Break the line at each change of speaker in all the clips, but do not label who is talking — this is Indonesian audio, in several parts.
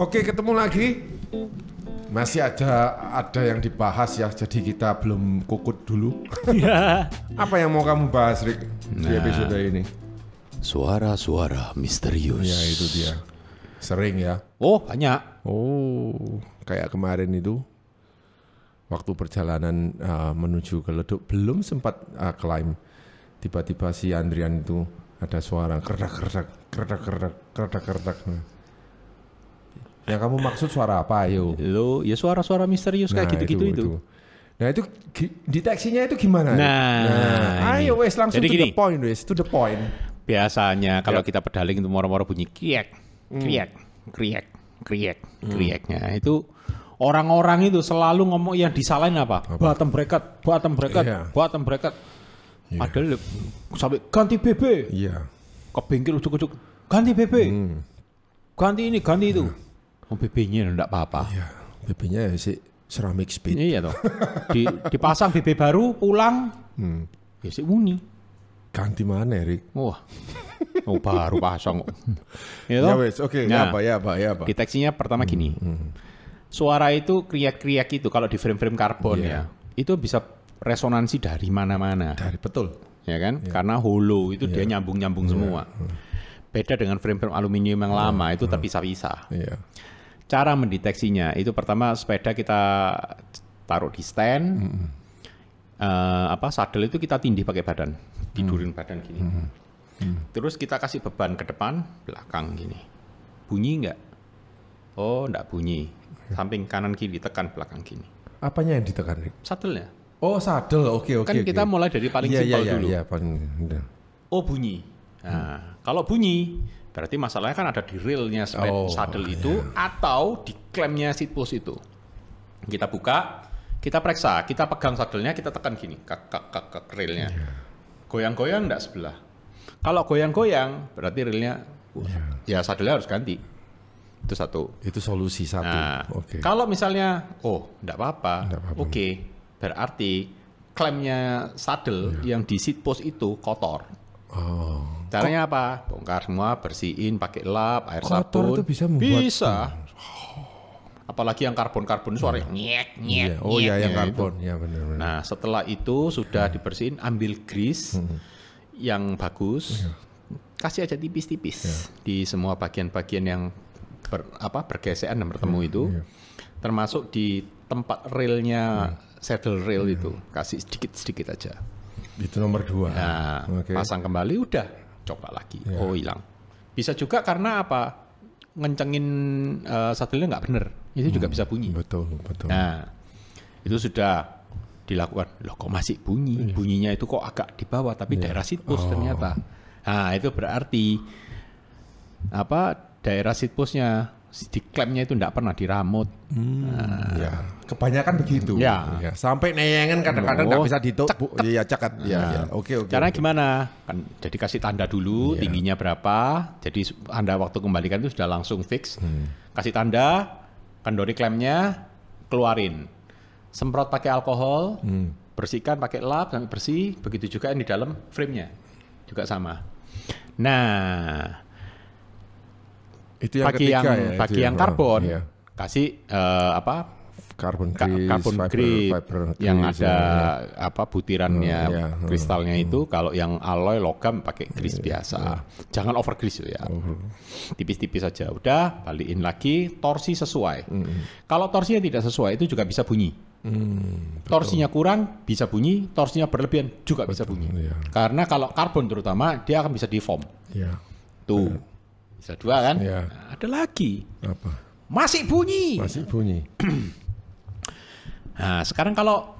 Oke, ketemu lagi. Masih ada ada yang dibahas ya, jadi kita belum kukut dulu. Iya. Apa yang mau kamu bahas, Rick, nah, di episode ini? Suara-suara misterius. Ya, itu dia. Sering ya. Oh, banyak. Oh, kayak kemarin itu waktu perjalanan uh, menuju ke Leduk belum sempat uh, climb. Tiba-tiba si Andrian itu ada suara kerdak kerdak kerdak kerdak kerdak kerdak. Yang kamu maksud suara apa, yo? Lo, ya suara-suara misterius kayak nah, gitu-gitu itu, itu. Nah itu deteksinya itu gimana? Nah, nah ayo wes langsung Jadi to gini, the point wes, to the point.
Biasanya ya. kalau kita pedaling itu moro-moro bunyi
kriek, hmm. kriek,
kriek, kriek, hmm. krieknya itu orang-orang itu selalu ngomong yang disalahin apa? apa? Bottom bracket, bottom bracket, yeah. bottom bracket. Yeah. Padahal sampai ganti BB. Iya. Yeah. Ke bengkel ujuk-ujuk ganti BB. Hmm. Ganti ini, ganti itu. Iya. Oh, BB-nya enggak apa-apa. Iya, BB-nya ya sih ceramic speed. Iya toh. Di, dipasang BB baru pulang.
Hmm. Ya sih muni. Ganti mana, Erik? Wah. Oh, baru pasang
Iya ya toh? Ya oke. ya nah, apa, ya apa, ya apa. Deteksinya pertama gini. Hmm, hmm. Suara itu kriak-kriak itu kalau di frame-frame karbon yeah. ya. Itu bisa resonansi dari mana-mana. Dari betul ya kan? Yeah. Karena holo itu yeah. dia iya. nyambung-nyambung yeah. semua. Hmm. Beda dengan frame-frame aluminium yang lama iya. itu terpisah-pisah. Iya. Cara mendeteksinya itu pertama sepeda kita taruh di stand. Hmm. Uh, apa sadel itu kita tindih pakai badan, mm-hmm. tidurin hmm. badan gini. mm Hmm. Terus kita kasih beban ke depan, belakang gini. Bunyi nggak? Oh, nggak bunyi. Samping kanan kiri tekan belakang gini.
Apanya yang ditekan? Sadelnya. Oh, sadel. Oke, okay, oke. Okay, kan okay. kita mulai dari paling yeah, iya, simpel yeah, yeah, dulu. Yeah, paling... Iya.
Oh, bunyi. Nah, hmm. kalau bunyi berarti masalahnya kan ada di realnya oh, saddle iya. itu yeah. atau di klemnya seat post itu. Kita buka, kita periksa, kita pegang sadelnya, kita tekan gini, kakak-kakak kak, Yeah. Iya. Goyang-goyang enggak sebelah. Kalau goyang-goyang berarti railnya yeah. Iya. ya sadelnya harus ganti. Itu satu. Itu solusi satu. Nah, okay. Kalau misalnya oh, enggak apa-apa. Oke. Okay. Berarti klemnya saddle yeah. yang di seat post itu kotor. Oh. Caranya apa? Bongkar semua, bersihin pakai lap, air Kotor sabun. itu bisa membuat Bisa. Apalagi yang karbon-karbon suara yang
nyek nyek. Iya. Oh iya yang gitu. karbon, itu.
ya benar-benar. Nah, setelah itu sudah dibersihin, ambil grease hmm. yang bagus. Ya. Kasih aja tipis-tipis ya. di semua bagian-bagian yang ber, apa bergesekan dan bertemu ya. itu. Ya. Termasuk di tempat railnya, ya. saddle rail ya. itu. Kasih sedikit-sedikit aja. Itu nomor dua. Nah, okay. pasang kembali udah coba lagi yeah. oh hilang bisa juga karena apa ngencengin uh, eh, satelitnya nggak bener itu hmm, juga bisa bunyi betul betul nah itu sudah dilakukan loh kok masih bunyi yeah. bunyinya itu kok agak di bawah tapi yeah. daerah situs oh. ternyata nah itu berarti apa daerah situsnya di klaimnya itu tidak pernah diramut.
Hmm, nah.
ya. Kebanyakan begitu. Ya. ya. Sampai neyengan kadang-kadang tidak oh, bisa
ditutup. Iya cakat. Iya. Nah. Ya, ya.
Oke oke. Karena oke. gimana? Kan jadi kasih tanda dulu ya. tingginya berapa. Jadi anda waktu kembalikan itu sudah langsung fix. Hmm. Kasih tanda, kendori klaimnya, keluarin. Semprot pakai alkohol, hmm. bersihkan pakai lap sampai bersih. Begitu juga yang di dalam frame nya juga sama. Nah, itu yang pakai yang ya, pakai yang karbon iya. kasih uh, apa karbon karbon yang ada ya. apa butirannya hmm, iya, hmm, kristalnya hmm. itu kalau yang alloy logam pakai kris iya, yeah, biasa yeah. jangan over gris ya tipis-tipis saja udah balikin lagi torsi sesuai hmm, hmm. kalau torsinya tidak sesuai itu juga bisa bunyi hmm, betul. torsinya kurang bisa bunyi torsinya berlebihan juga betul, bisa bunyi karena kalau karbon terutama dia akan bisa deform
yeah. tuh
bisa dua kan? Ya. Nah, ada lagi. Apa? Masih bunyi. Masih bunyi. nah, sekarang kalau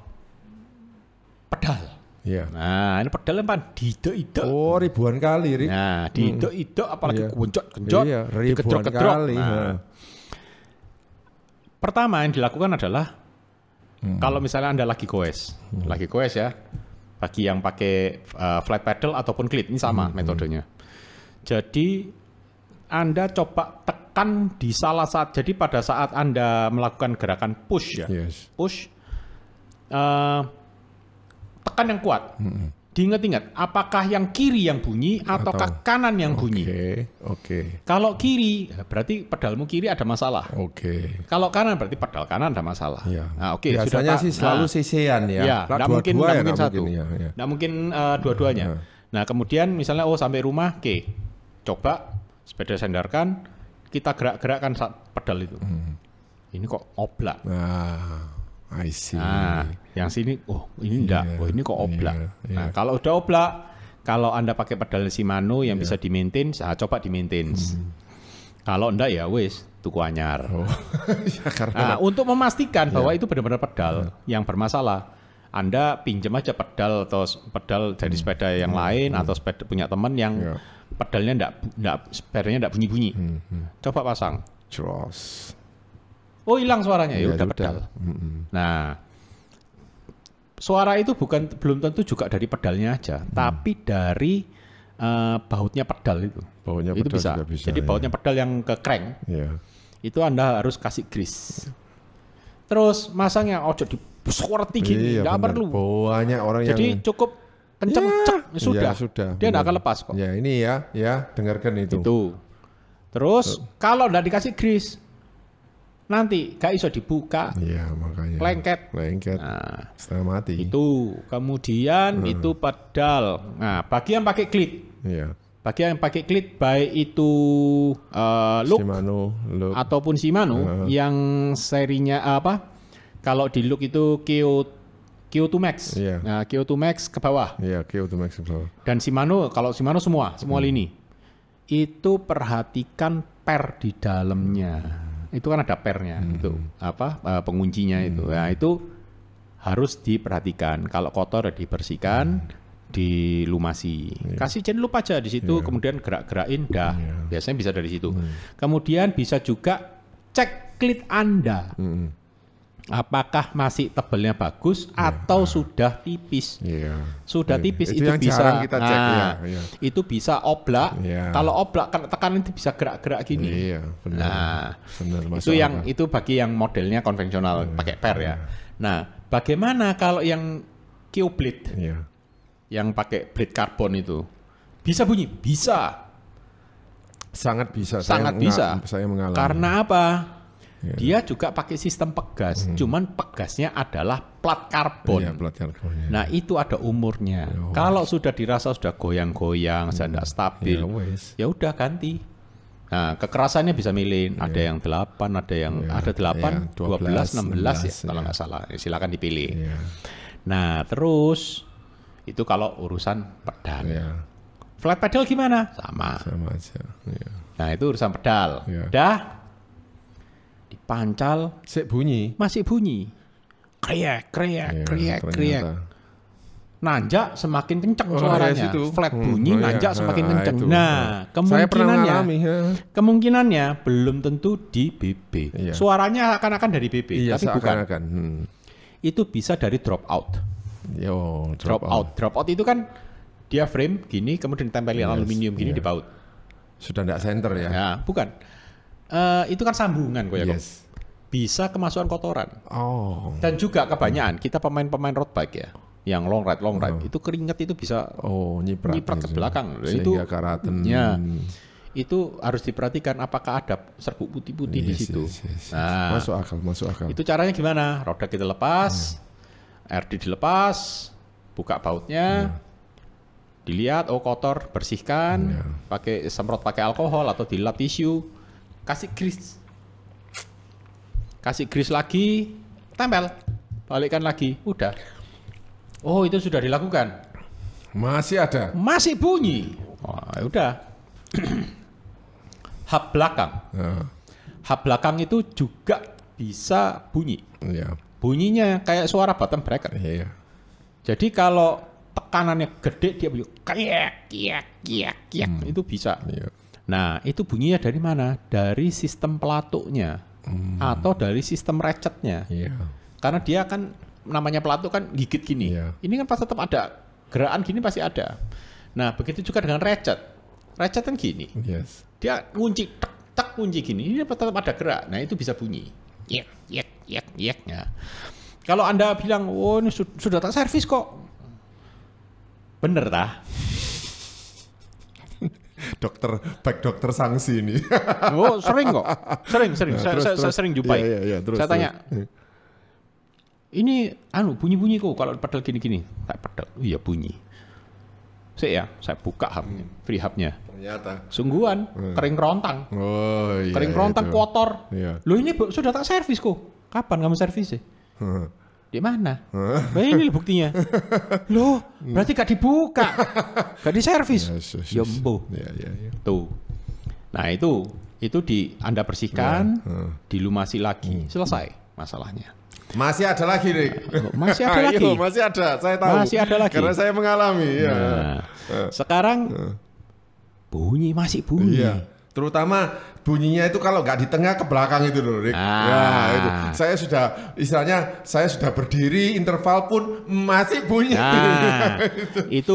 pedal. Ya. Nah, ini pedal kan didok-idok. Oh, ribuan kali, Rik. Nah, didok-idok apalagi ya. kuncot-kencot, iya, ribuan Kali, nah. Ya. Pertama yang dilakukan adalah hmm. kalau misalnya Anda lagi koes hmm. lagi koes ya. Bagi yang pakai uh, flat pedal ataupun klip ini sama hmm. metodenya. Jadi anda coba tekan di salah saat. Jadi pada saat Anda melakukan gerakan push ya, yes. push, uh, tekan yang kuat. Mm -hmm. Diingat-ingat, apakah yang kiri yang bunyi ataukah Atau, kanan yang bunyi? Oke, okay. Kalau kiri, berarti pedalmu kiri ada masalah. Oke. Okay. Kalau kanan berarti pedal kanan ada masalah. Ya. Nah, oke. Okay, Biasanya sih selalu nah,
sisian ya. Ya, tidak mungkin, dua mungkin satu. Tidak mungkin, ya,
ya. mungkin uh, dua-duanya. Nah. nah, kemudian misalnya oh sampai rumah, oke, okay. coba sepeda sandarkan, kita gerak-gerakkan saat pedal itu. Hmm. Ini kok
oblak. Ah, I see. Nah, yang sini, oh
ini enggak, yeah, oh ini kok oblak. Yeah, yeah. Nah, iya. kalau udah oblak, kalau Anda pakai pedal Shimano yang yeah. bisa di-maintain, nah, coba di-maintain. Hmm. Kalau enggak ya wis, tuku anyar. Oh. Ya, nah, untuk memastikan iya. bahwa itu benar-benar pedal yeah. yang bermasalah anda pinjam aja pedal atau pedal dari hmm. sepeda yang hmm. lain hmm. atau sepeda punya teman yang yeah. pedalnya enggak enggak sparenya enggak bunyi-bunyi. Hmm, hmm. Coba pasang. Jos. Oh, hilang suaranya. Ya, iya, ya udah pedal. Hmm, hmm. Nah, suara itu bukan belum tentu juga dari pedalnya aja, hmm. tapi dari uh, bautnya pedal itu. Bautnya
itu pedal bisa. bisa. Jadi ya. bautnya
pedal yang ke crank. ya. Itu Anda harus kasih grease. Terus masangnya ojo di sekurati tinggi, iya, nggak perlu.
Banyak orang Jadi yang
cukup kenceng yeah. cek ya sudah. Ya, sudah. Dia nggak
akan lepas kok. Ya, ini ya, ya, dengarkan itu. Itu. Terus kalau udah dikasih grease
nanti gak iso dibuka. Iya, makanya. Lengket. Lengket. Nah, setengah mati. Itu. Kemudian hmm. itu pedal. Nah, bagi iya. yang pakai klik Iya. Bagi yang pakai klik baik itu uh, Look, Shimano, Look ataupun Shimano uh. yang serinya apa? Kalau di look itu Q Q2 Max. Yeah. Nah, Q2 Max ke bawah. Iya, yeah, Q2 Max ke bawah. Dan Shimano kalau Shimano semua, semua hmm. lini. Itu perhatikan per di dalamnya. Itu kan ada pernya hmm. itu apa eh, penguncinya hmm. itu. Nah, itu harus diperhatikan. Kalau kotor ya dibersihkan, hmm. dilumasi. Yeah. Kasih jangan lupa aja di situ, yeah. kemudian gerak-gerakin dah. Yeah. Biasanya bisa dari situ. Hmm. Kemudian bisa juga cek klit Anda. Hmm apakah masih tebelnya bagus yeah. atau sudah tipis. Yeah. Sudah yeah. tipis itu, itu bisa kita cek nah, Yeah. Iya. Itu bisa oblak. Yeah. Kalau oblak kan tekanan itu bisa gerak-gerak gini. Yeah, benar. Nah, benar itu yang itu bagi yang modelnya konvensional yeah. pakai per ya. Yeah. Nah, bagaimana kalau yang q Yeah. Yang pakai blade karbon itu. Bisa bunyi? Bisa. Sangat bisa. Sangat saya bisa. saya
mengalami. Karena
apa? Yeah. Dia juga pakai sistem pegas, hmm. cuman pegasnya adalah plat karbon. Yeah, plat karbon yeah. Nah itu ada umurnya. Yeah, ya Kalau sudah dirasa sudah goyang-goyang, hmm. sudah tidak stabil, yeah, ya, ya udah ganti. Nah, kekerasannya bisa milih, yeah. ada yang 8, ada yang yeah. ada 8, yeah. 12, 12 16, 16 ya kalau iya. nggak salah. Ya, silakan dipilih. Yeah. Nah, terus itu kalau urusan pedal. Yeah. Flat pedal gimana? Sama. Sama aja. Yeah. Nah, itu urusan pedal. Yeah. Udah pancal Sik bunyi. masih bunyi.
Kriek, kriek, Iya, kriek, kriek.
Nanjak semakin kenceng Oh, iya suaranya. iya, Flat Hmm, bunyi, oh, iya. nanjak semakin Nah, kenceng. Nah, Saya kemungkinannya ya. kemungkinannya belum tentu di BB. Iya. Suaranya akan-akan dari BB, Iya, tapi bukan. akan Hmm. Itu bisa dari drop out. Yo, Drop, out. Drop out itu kan dia frame gini kemudian ditempelin Yes, aluminium gini iya. baut Sudah tidak center ya. Ya, bukan uh, itu kan sambungan kok ya yes. Bisa kemasukan kotoran.
Oh.
Dan juga kebanyakan kita pemain-pemain road bike ya yang long ride long ride oh. itu keringat itu bisa oh nyiprat, nyiprat ke ya. belakang nah, itu karaten. ya itu harus diperhatikan apakah ada serbuk putih-putih yes, di situ. Yes, yes, yes. Nah, masuk
akal, masuk akal. Itu
caranya gimana? Roda kita lepas, hmm. RD dilepas, buka bautnya, yeah. Hmm. dilihat oh kotor, bersihkan, hmm, yeah. pakai semprot pakai alkohol atau dilap tisu kasih grease kasih grease lagi tempel balikkan lagi udah oh itu sudah dilakukan masih ada masih bunyi oh, udah hub belakang uh. Ya. hub belakang itu juga bisa bunyi yeah. bunyinya kayak suara bottom breaker yeah. Iya. jadi kalau tekanannya gede dia bunyi
kayak kayak
kayak kayak hmm. itu bisa yeah. Nah, itu bunyinya dari mana? Dari sistem pelatuknya hmm. atau dari sistem recetnya. Yeah. Karena dia kan namanya pelatuk kan gigit gini. Yeah. Ini kan pasti tetap ada gerakan gini pasti ada. Nah, begitu juga dengan recet. Recet kan gini. Yes. Dia ngunci tek tek ngunci gini. Ini tetap ada gerak. Nah, itu bisa bunyi. Yek yek yek yek. Nah. Kalau Anda bilang, "Oh, ini sudah tak servis kok."
Bener tah? dokter baik dokter sanksi ini. oh sering kok, sering sering, nah, terus, saya, terus. saya sering jumpai. Ya, ya, ya, terus, saya tanya, terus. Iya.
ini anu bunyi bunyi kok kalau pedal gini gini, tak pedal, iya bunyi. Saya ya, saya buka hub, hmm. free hubnya. Ternyata. Sungguhan, hmm. kering kerontang.
Oh
iya. Kering kerontang iya, kotor. Iya. Loh ini sudah tak servis kok. Kapan kamu servis sih?
Hmm di mana? Nah, ini buktinya. Loh, berarti gak dibuka. gak servis. Yes, ya, yes, ya, yes. Yombo. Yeah, yeah, yeah.
Ya. Tuh. Nah, itu itu di Anda bersihkan, yeah, uh. dilumasi lagi, hmm. selesai
masalahnya. Masih ada lagi nih. Masih ada ah, lagi. Ayo, iya, masih ada. Saya tahu. Masih ada lagi. Karena saya mengalami. Ya. Nah, uh. Sekarang uh. bunyi masih bunyi. Ya. Terutama bunyinya itu kalau nggak di tengah ke belakang itu loh, Rick. Ya, ah. Ya, itu. Saya sudah istilahnya saya sudah berdiri interval pun masih bunyi. Ah. itu.
itu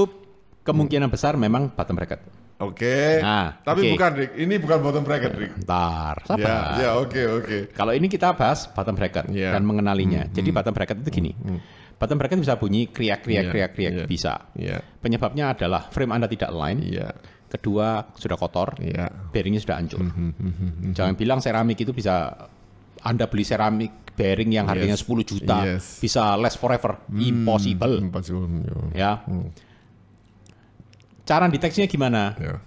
kemungkinan besar memang bottom bracket. Oke. Okay. Nah, tapi okay. bukan
Rick. Ini bukan bottom bracket, Rick.
Ntar. Ya, ya
oke, okay, oke. Okay. Kalau ini
kita bahas bottom bracket yeah. dan mengenalinya. Hmm, Jadi hmm. bottom bracket itu gini. Hmm, hmm. Bottom bracket bisa bunyi kriak kriak yeah, kriak kriak yeah, bisa. Yeah. Penyebabnya adalah frame Anda tidak align. Yeah kedua sudah kotor, yeah. bearingnya sudah hancur. Mm -hmm, mm -hmm. Jangan bilang seramik itu bisa Anda beli seramik bearing yang harganya yes. 10 juta yes. bisa less forever, mm, impossible. Impossible. Iya. Ya. Hmm. Cara deteksinya gimana? Yeah.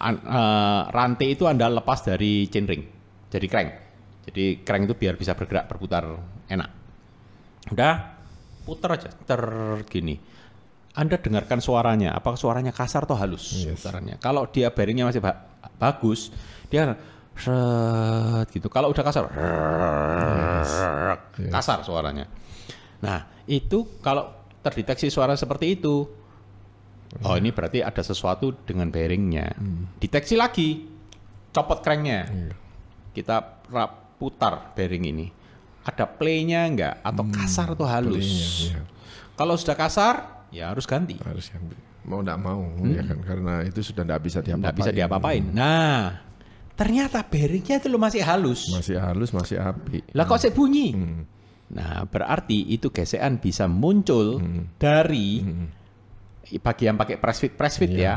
An uh, rantai itu Anda lepas dari chainring, jadi crank. Jadi crank itu biar bisa bergerak berputar enak. Udah putar aja ter anda dengarkan suaranya, apakah suaranya kasar atau halus yes. suaranya. Kalau dia bearingnya masih ba bagus, dia seret gitu. Kalau udah kasar, yes. kasar suaranya. Nah, itu kalau terdeteksi suara seperti itu, oh ini berarti ada sesuatu dengan bearingnya. Hmm. Deteksi lagi, copot cranknya. Iya. Kita putar bearing ini. Ada playnya enggak? Atau hmm. kasar atau halus? Iya. Kalau sudah
kasar, ya harus ganti. Harus ganti. Mau tidak mau, ya hmm. ya kan karena itu sudah tidak bisa diapa-apain. Tidak bisa diapa-apain.
Hmm. Nah, ternyata bearingnya itu lo masih halus. Masih halus, masih api. Lah kok hmm. saya bunyi? Hmm. Nah, berarti itu gesekan bisa muncul hmm. dari hmm. yang pakai press fit, press fit ya. ya.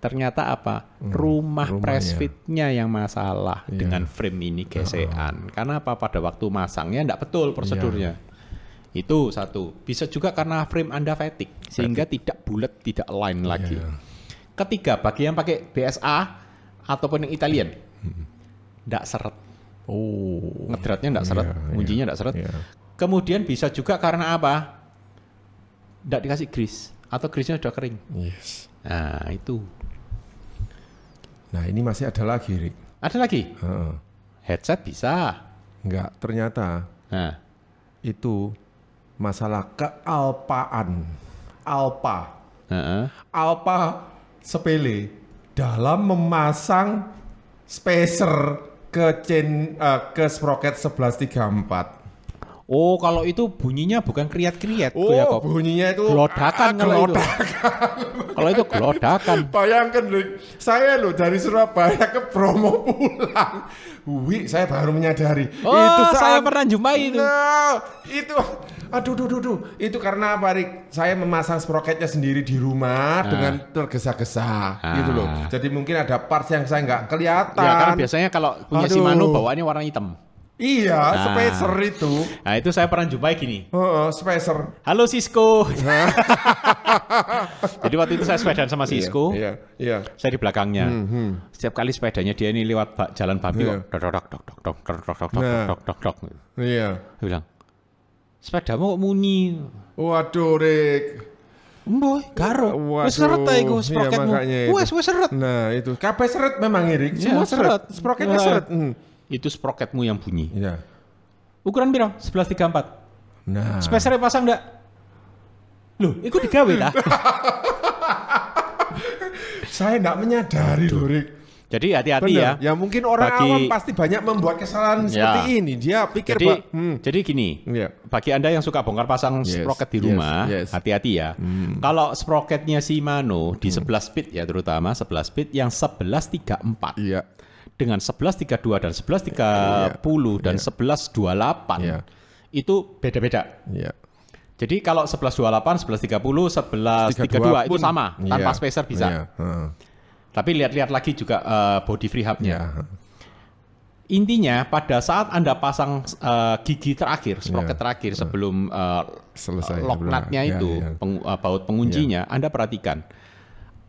Ternyata apa? Hmm. Rumah Rumahnya. press fitnya yang masalah ya. dengan frame ini gesekan. Oh. Karena apa? Pada waktu masangnya tidak betul ya. prosedurnya. Ya itu satu. Bisa juga karena frame Anda fatigue, fatigue. sehingga tidak bulat, tidak align yeah. lagi. Ketiga, bagi yang pakai BSA ataupun yang Italian, tidak hmm. seret. Oh. Ngedratnya tidak iya, seret, yeah, kuncinya yeah, tidak seret. Yeah. Kemudian bisa juga karena apa? Tidak dikasih grease atau grease-nya sudah kering.
Yes. Nah, itu. Nah, ini masih ada lagi, Rick. Ada lagi? Uh. Headset bisa. Enggak, ternyata. Nah. Itu masalah kealpaan. Alpa. Uh-uh. Alpa sepele dalam memasang spacer ke chain uh, ke sprocket 1134. Oh, kalau itu bunyinya bukan kriat-kriat oh, ya kok. bunyinya itu glodakan, kalau itu. kalau itu glodakan. Bayangkan loh, saya loh dari Surabaya ke Bromo pulang. Wih, saya baru menyadari. Oh, itu saat, saya pernah jumpai itu. No, nah, itu aduh duh duh duh itu karena apa Rik saya memasang sproketnya sendiri di rumah ah. dengan tergesa-gesa ah. gitu loh jadi mungkin ada parts yang saya nggak kelihatan ya karena biasanya kalau punya aduh. Shimano bawaannya warna hitam Iya,
nah. spacer itu. Nah, itu saya pernah jumpai gini.
Uh, uh, spacer.
Halo Cisco. Jadi waktu itu saya sepedaan sama Cisco. Iya, iya. Saya di belakangnya. Mm -hmm. Setiap kali sepedanya dia ini lewat jalan babi yeah. Dok, Dok dok dok dok dok dok dok dok dok dok dok dok. Iya. dok, bilang,
sepedamu kok muni waduh
Rik Mboy, karo. Wes seret ta iku iya, sproketmu. wes wes seret. Nah, itu. Kabeh seret memang Erik. Iya, Semua seret. Sproketnya seret. Hmm. Itu sproketmu yang bunyi. Iya. Ukuran piro? 1134.
Nah. Spacernya pasang ndak? Loh, itu digawe ta? Saya ndak menyadari lho, Rik. Jadi hati-hati ya. Ya mungkin orang bagi, awam pasti banyak membuat kesalahan ya. seperti ini. Dia pikir jadi, bah,
hmm. jadi gini. Ya. Bagi Anda yang suka bongkar pasang yes. sprocket di rumah, hati-hati yes. yes. ya. Hmm. Kalau sprocketnya Shimano di hmm. 11 speed ya terutama 11 speed yang 1134. empat. Ya. Dengan tiga dua dan tiga eh, iya. puluh dan iya. dua 1128. ya. Itu beda-beda. Iya. Jadi kalau dua delapan, sebelas tiga puluh, 1128, tiga dua itu sama tanpa spacer bisa. Hmm. Tapi lihat-lihat lagi juga uh, body free hubnya. Yeah. Intinya pada saat anda pasang uh, gigi terakhir, sprocket yeah. terakhir ya. sebelum uh, selesai lock nutnya ya, itu yeah, yeah. Peng, uh, baut penguncinya, yeah. anda perhatikan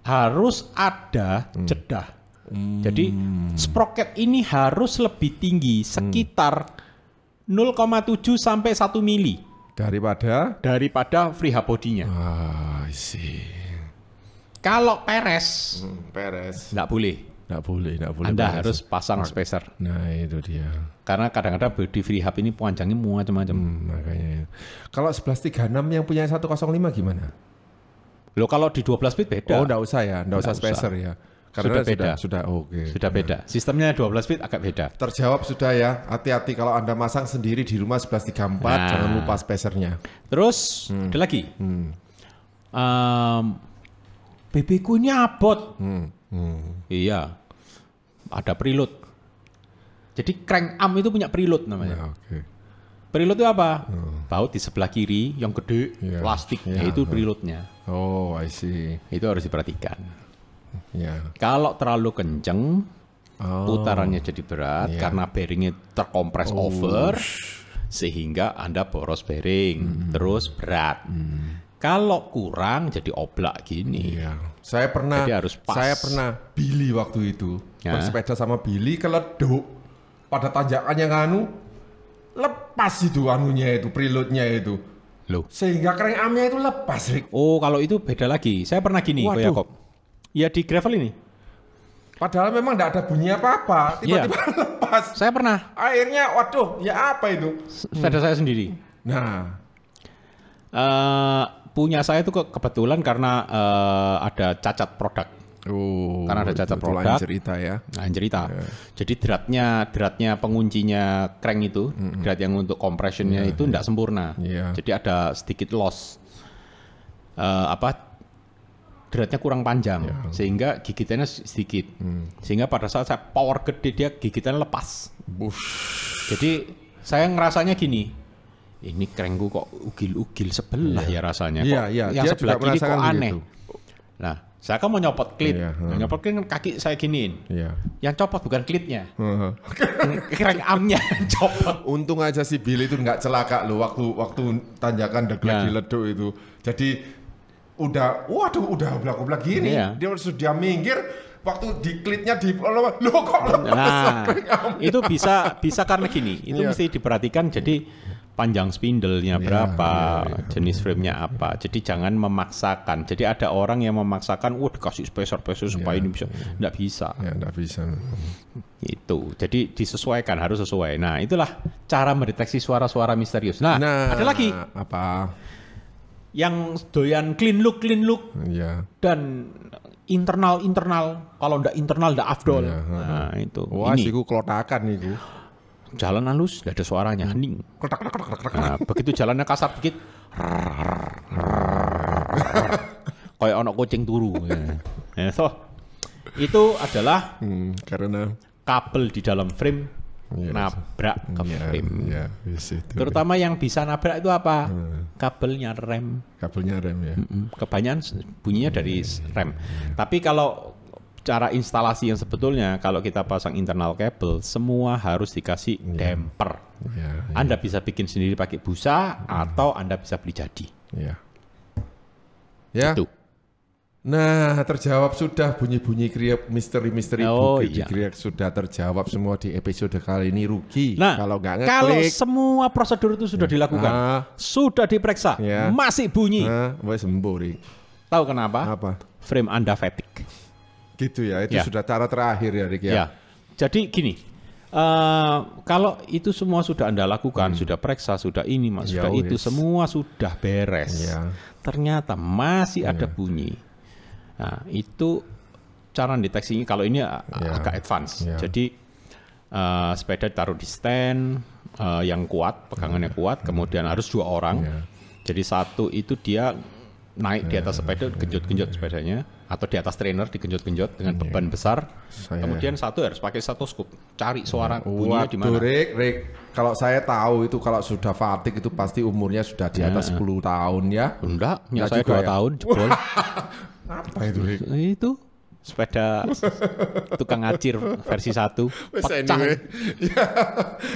harus ada hmm. jeda. Hmm. Jadi sprocket ini harus lebih tinggi hmm. sekitar hmm. 0,7 sampai 1 mili daripada daripada free hub bodinya. Ah, I see.
Kalau peres, hmm,
peres. Nggak boleh. Nggak boleh, nggak boleh. Anda peres. harus pasang Art. spacer.
Nah itu dia.
Karena kadang-kadang body free hub ini panjangnya macam-macam. Hmm, makanya.
Kalau 1136 yang punya 105 gimana?
Lo kalau di 12 bit beda. Oh nggak usah ya, nggak usah spacer usah. ya. Karena sudah beda. Sudah,
sudah oke. Okay. Sudah beda. Nah. Sistemnya 12 bit agak beda. Terjawab sudah ya. Hati-hati kalau Anda masang sendiri di rumah 1134 nah. jangan lupa spacernya. Terus hmm. ada lagi. Hmm.
Um, BB ku abot, Hmm. Hmm. Iya. Ada preload. Jadi crank arm itu punya preload namanya. Ya, okay. Preload itu apa? Hmm. Baut di sebelah kiri yang gede, yeah. plastik, yeah. itu preloadnya. Oh, I see. Itu harus diperhatikan. Yeah. Kalau terlalu kenceng, oh. putarannya jadi berat yeah. karena bearingnya terkompres oh. over, sehingga Anda boros bearing, hmm. terus berat. Hmm.
Kalau kurang jadi oblak gini. Iya. Saya pernah jadi harus pas. saya pernah Billy waktu itu ya. bersepeda sama Billy keleduk pada tanjakannya nganu lepas itu anunya itu preloadnya itu. Loh. Sehingga kering amnya itu lepas, Rick. Oh, kalau itu beda lagi. Saya pernah gini, Waduh. Yakob. Ya di gravel ini. Padahal memang tidak ada bunyi apa-apa, tiba-tiba yeah. lepas. Saya pernah. Akhirnya, waduh, ya apa itu? Sepeda hmm. saya sendiri. Nah,
uh, punya saya itu kebetulan karena uh, ada cacat produk. Oh, karena ada cacat produk. Lain cerita ya. Lain cerita. Yeah. Jadi dratnya, dratnya penguncinya crank itu, mm -hmm. drat yang untuk compressionnya yeah, itu tidak yeah. sempurna. Yeah. Jadi ada sedikit loss. Uh, apa dratnya kurang panjang yeah. sehingga gigitannya sedikit. Mm. Sehingga pada saat saya power gede dia gigitannya lepas. Bush. Jadi saya ngerasanya gini, ini krengku kok ugil-ugil sebelah yeah. ya rasanya. Iya, yeah, iya. Yeah. Yang Dia sebelah kiri kok aneh. Gitu. Nah, saya kan mau nyopot klit. Yeah, iya, Nyopot klit kan kaki saya
giniin. Yeah. Yang copot bukan klitnya. Uh-huh. Kreng amnya copot. Untung aja si Billy itu nggak celaka loh waktu waktu tanjakan degil yeah. ledo itu. Jadi udah waduh udah belak-belak gini. Yeah. Dia sudah minggir waktu di klitnya di lo kok lepas nah, itu bisa
bisa karena gini itu yeah. mesti diperhatikan jadi panjang spindelnya iya, berapa, yeah, ya, yeah. jenis framenya apa. Jadi jangan memaksakan. Jadi ada orang yang memaksakan, wah dikasih spacer-spacer supaya iya. ini bisa. Nggak bisa. Ya, nggak bisa. Itu. Jadi disesuaikan, harus sesuai. Nah, itulah cara mendeteksi suara-suara misterius. Nah, nah, ada lagi. Apa? Yang doyan clean look, clean look. Iya. Dan internal internal kalau ndak internal ndak afdol yeah. nah itu wah ini. siku kelotakan itu jalan halus tidak ada suaranya hmm. hening nah, begitu jalannya kasar dikit kayak anak kucing turu ya. so itu adalah hmm, karena kabel di dalam frame yeah, nabrak ke iya, frame yeah,
yes, terutama
yeah. yang bisa nabrak itu apa hmm. kabelnya rem kabelnya rem ya kebanyakan bunyinya dari iya, iya, rem yeah. tapi kalau cara instalasi yang sebetulnya kalau kita pasang internal kabel semua harus dikasih yeah. damper. Yeah, yeah. Anda bisa bikin sendiri pakai busa mm. atau Anda bisa beli jadi.
Iya. Ya. Yeah. Gitu. Yeah. Nah, terjawab sudah bunyi-bunyi kriak misteri-misteri oh, iya. kriak sudah terjawab semua di episode kali ini rugi nah, kalau nggak ngeklik. Kalau
semua prosedur itu sudah ya. dilakukan, ah.
sudah diperiksa, ya. masih bunyi. ah.
Tahu kenapa? Apa? Frame Anda fatigue. Gitu ya, itu ya. sudah cara terakhir ya Rik ya. ya. Jadi gini, Uh, kalau itu semua sudah Anda lakukan, hmm. sudah periksa, sudah ini, mas, sudah itu, semua sudah beres. Ya. Ternyata masih ya. ada bunyi. Nah, itu cara deteksinya kalau ini ya. agak advance. Ya. Jadi uh, sepeda taruh di stand uh, yang kuat, pegangannya ya. kuat, kemudian harus dua orang. Ya. Jadi satu itu dia naik di atas sepeda genjot-genjot sepedanya atau di atas trainer digenjot-genjot dengan iya. beban besar.
Saya... Kemudian
satu harus pakai satu scoop, cari suara bunyinya di mana. Rick,
Rick, kalau saya tahu itu kalau sudah fatik itu pasti umurnya sudah di atas ya. Nah. 10 tahun ya. Enggak, ya saya 2 ya. tahun jebol. Apa itu, Rick? Nah, itu sepeda tukang acir versi satu Anyway, ya,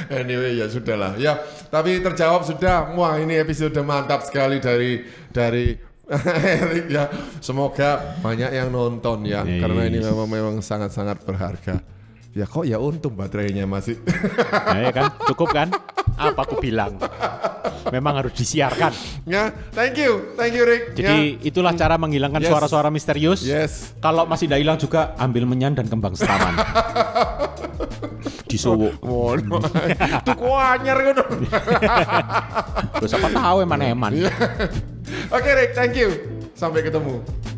anyway ya sudahlah ya tapi terjawab sudah wah ini episode mantap sekali dari dari Erik ya. Semoga banyak yang nonton ya yes. Iya. karena ini memang memang sangat-sangat berharga. Ya kok ya untung baterainya masih. nah, ya kan? Cukup kan? Apa aku bilang? Memang harus disiarkan. Ya, thank you. Thank you Rick. Jadi
ya. itulah cara menghilangkan suara-suara yes. misterius. Yes. Kalau masih tidak hilang juga ambil menyan dan kembang setaman. di Sowo. Ngono.
Tuku anyar siapa Terus apa tahu eman-eman. Iya. Oke okay, Rick, thank you. Sampai ketemu.